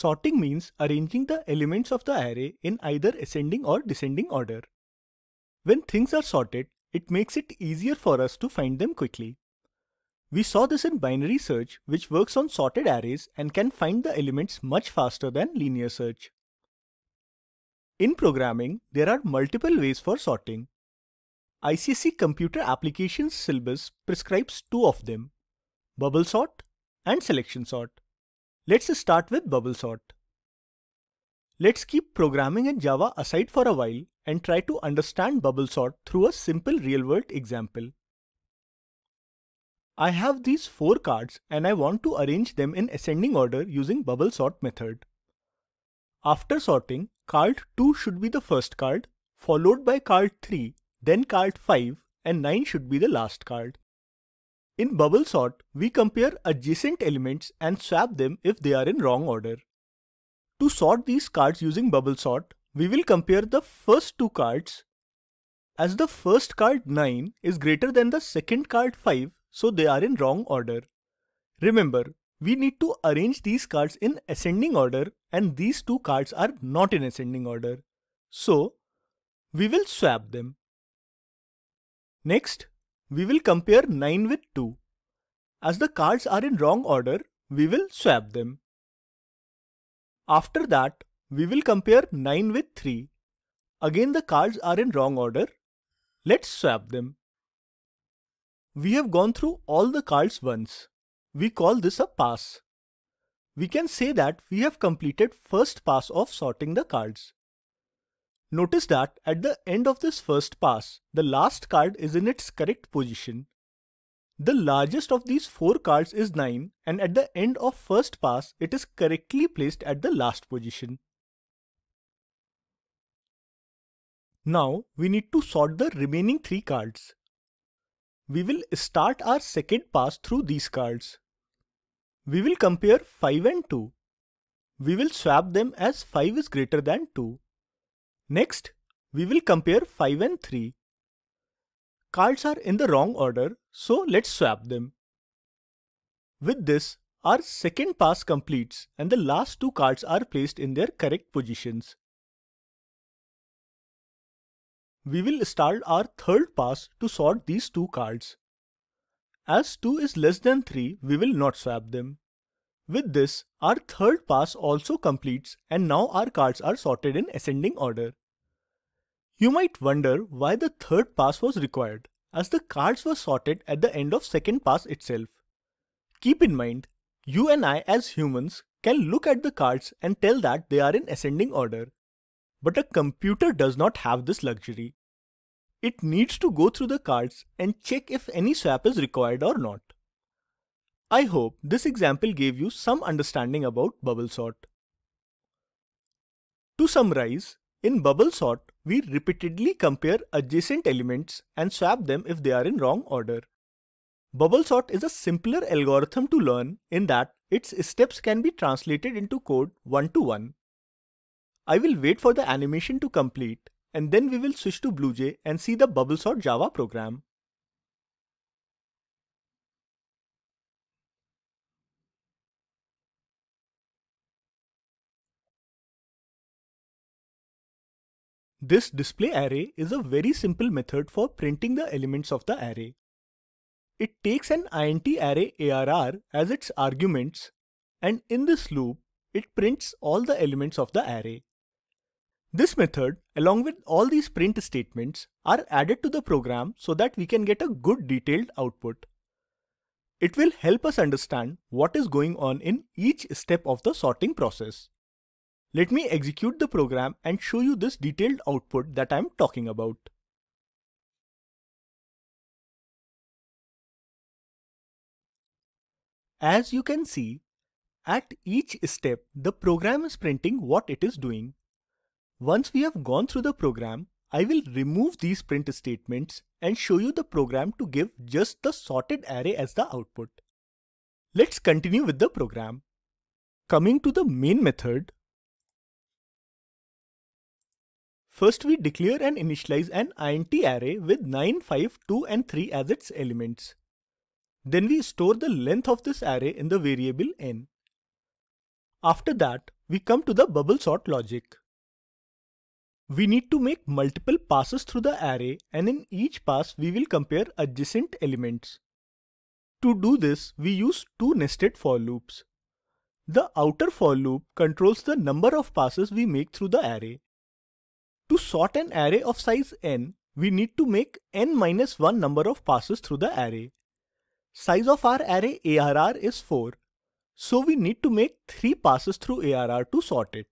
Sorting means arranging the elements of the array in either ascending or descending order. When things are sorted, it makes it easier for us to find them quickly. We saw this in binary search, which works on sorted arrays and can find the elements much faster than linear search. In programming, there are multiple ways for sorting. ICC Computer Applications syllabus prescribes two of them, bubble sort and selection sort. Let's start with bubble sort. Let's keep programming in Java aside for a while and try to understand bubble sort through a simple real-world example. I have these four cards and I want to arrange them in ascending order using bubble sort method. After sorting, card 2 should be the first card, followed by card 3, then card 5 and 9 should be the last card. In bubble sort, we compare adjacent elements and swap them if they are in wrong order. To sort these cards using bubble sort, we will compare the first two cards. As the first card 9 is greater than the second card 5, so they are in wrong order. Remember, we need to arrange these cards in ascending order and these two cards are not in ascending order. So, we will swap them. Next, we will compare 9 with 2. As the cards are in wrong order, we will swap them. After that, we will compare 9 with 3. Again the cards are in wrong order. Let's swap them. We have gone through all the cards once. We call this a pass. We can say that we have completed first pass of sorting the cards. Notice that at the end of this first pass, the last card is in its correct position. The largest of these 4 cards is 9 and at the end of first pass, it is correctly placed at the last position. Now, we need to sort the remaining 3 cards. We will start our second pass through these cards. We will compare 5 and 2. We will swap them as 5 is greater than 2 Next, we will compare 5 and 3. Cards are in the wrong order, so let's swap them. With this, our second pass completes and the last two cards are placed in their correct positions. We will start our third pass to sort these two cards. As 2 is less than 3, we will not swap them. With this, our third pass also completes and now our cards are sorted in ascending order. You might wonder why the third pass was required, as the cards were sorted at the end of second pass itself. Keep in mind, you and I as humans can look at the cards and tell that they are in ascending order. But a computer does not have this luxury. It needs to go through the cards and check if any swap is required or not. I hope this example gave you some understanding about bubble sort. To summarize, in bubble sort, we repeatedly compare adjacent elements and swap them if they are in wrong order. Bubble sort is a simpler algorithm to learn in that its steps can be translated into code one to one. I will wait for the animation to complete and then we will switch to BlueJ and see the bubble sort Java program. This display array is a very simple method for printing the elements of the array. It takes an int array arr as its arguments and in this loop, it prints all the elements of the array. This method, along with all these print statements, are added to the program so that we can get a good detailed output. It will help us understand what is going on in each step of the sorting process. Let me execute the program and show you this detailed output that I'm talking about. As you can see, at each step the program is printing what it is doing. Once we have gone through the program, I will remove these print statements and show you the program to give just the sorted array as the output. Let's continue with the program. Coming to the main method, First we declare and initialize an int array with 9, 5, 2 and 3 as its elements. Then we store the length of this array in the variable n. After that, we come to the bubble sort logic. We need to make multiple passes through the array and in each pass we will compare adjacent elements. To do this, we use two nested for loops. The outer for loop controls the number of passes we make through the array to sort an array of size n, we need to make n minus 1 number of passes through the array. Size of our array ARR is 4, so we need to make 3 passes through ARR to sort it.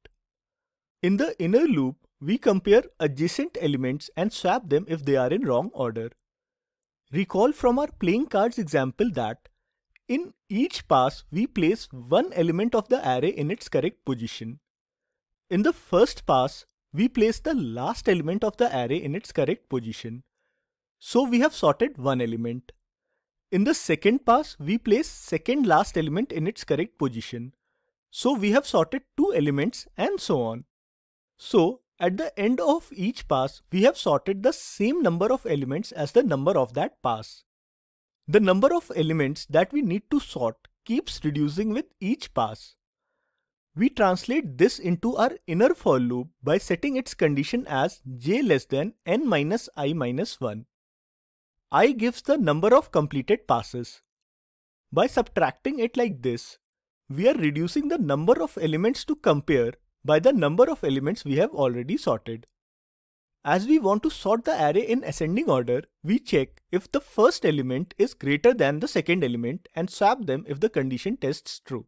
In the inner loop, we compare adjacent elements and swap them if they are in wrong order. Recall from our playing cards example that in each pass, we place one element of the array in its correct position. In the first pass, we place the last element of the array in its correct position. So we have sorted one element. In the second pass, we place second last element in its correct position. So we have sorted two elements and so on. So at the end of each pass, we have sorted the same number of elements as the number of that pass. The number of elements that we need to sort keeps reducing with each pass. We translate this into our inner for loop by setting its condition as j less than n minus i minus 1. i gives the number of completed passes. By subtracting it like this, we are reducing the number of elements to compare by the number of elements we have already sorted. As we want to sort the array in ascending order, we check if the first element is greater than the second element and swap them if the condition tests true.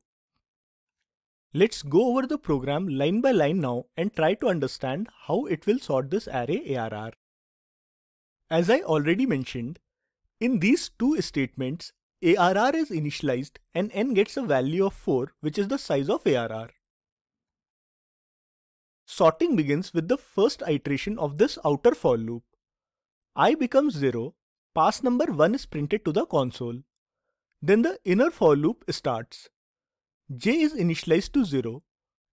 Let's go over the program line by line now and try to understand how it will sort this array ARR. As I already mentioned, in these two statements, ARR is initialized and n gets a value of 4 which is the size of ARR. Sorting begins with the first iteration of this outer for loop. i becomes 0, pass number 1 is printed to the console. Then the inner for loop starts j is initialized to 0,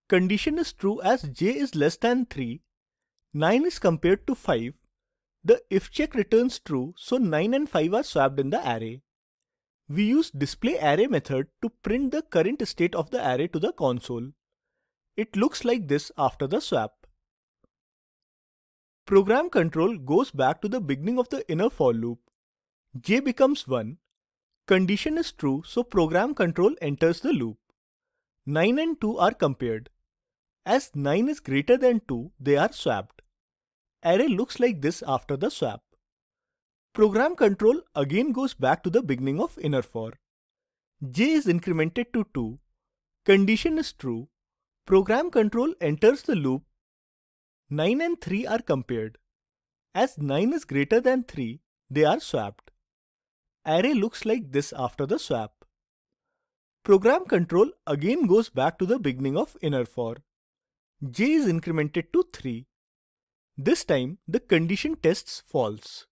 condition is true as j is less than 3, 9 is compared to 5, the if check returns true so 9 and 5 are swapped in the array. We use display array method to print the current state of the array to the console. It looks like this after the swap. Program control goes back to the beginning of the inner for loop. j becomes 1. Condition is true so program control enters the loop. 9 and 2 are compared. As 9 is greater than 2, they are swapped. Array looks like this after the swap. Program control again goes back to the beginning of inner for. j is incremented to 2, condition is true, program control enters the loop, 9 and 3 are compared. As 9 is greater than 3, they are swapped. Array looks like this after the swap program control again goes back to the beginning of inner for. j is incremented to 3. This time the condition tests false.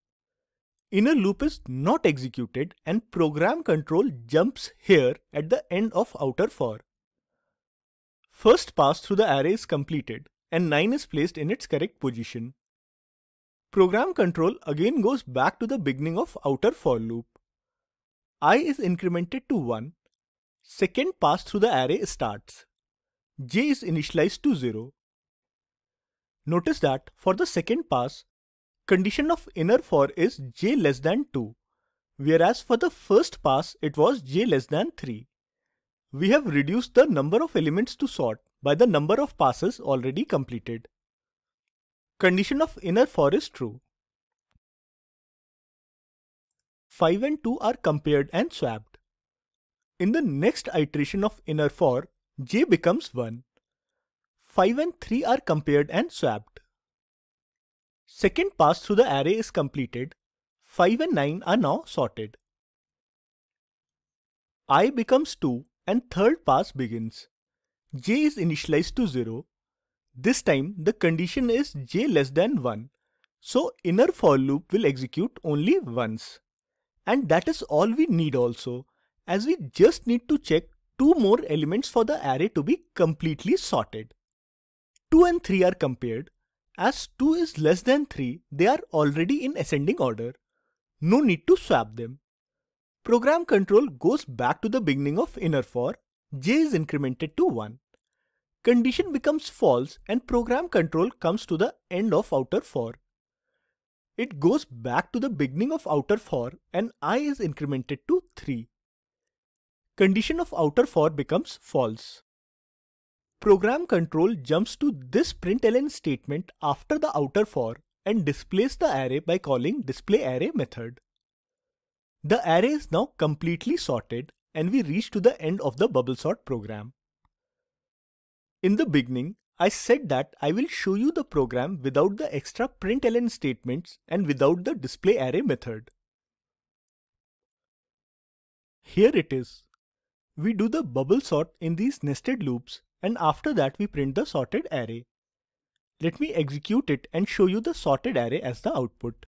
Inner loop is not executed and program control jumps here at the end of outer for. First pass through the array is completed and 9 is placed in its correct position. Program control again goes back to the beginning of outer for loop. i is incremented to 1 Second pass through the array starts. j is initialized to 0. Notice that for the second pass, condition of inner for is j less than 2, whereas for the first pass it was j less than 3. We have reduced the number of elements to sort by the number of passes already completed. Condition of inner for is true. 5 and 2 are compared and swapped. In the next iteration of inner for, j becomes 1. 5 and 3 are compared and swapped. Second pass through the array is completed. 5 and 9 are now sorted. i becomes 2 and third pass begins. j is initialized to 0. This time the condition is j less than 1. So inner for loop will execute only once. And that is all we need also as we just need to check two more elements for the array to be completely sorted. 2 and 3 are compared. As 2 is less than 3, they are already in ascending order. No need to swap them. Program control goes back to the beginning of inner for, j is incremented to 1. Condition becomes false and program control comes to the end of outer for. It goes back to the beginning of outer for and i is incremented to 3 condition of outer for becomes false. Program control jumps to this println statement after the outer for and displays the array by calling displayArray method. The array is now completely sorted and we reach to the end of the bubble sort program. In the beginning, I said that I will show you the program without the extra println statements and without the displayArray method. Here it is. We do the bubble sort in these nested loops and after that we print the sorted array. Let me execute it and show you the sorted array as the output.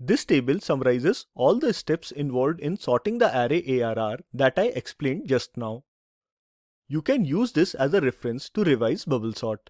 This table summarizes all the steps involved in sorting the array ARR that I explained just now. You can use this as a reference to revise bubble sort.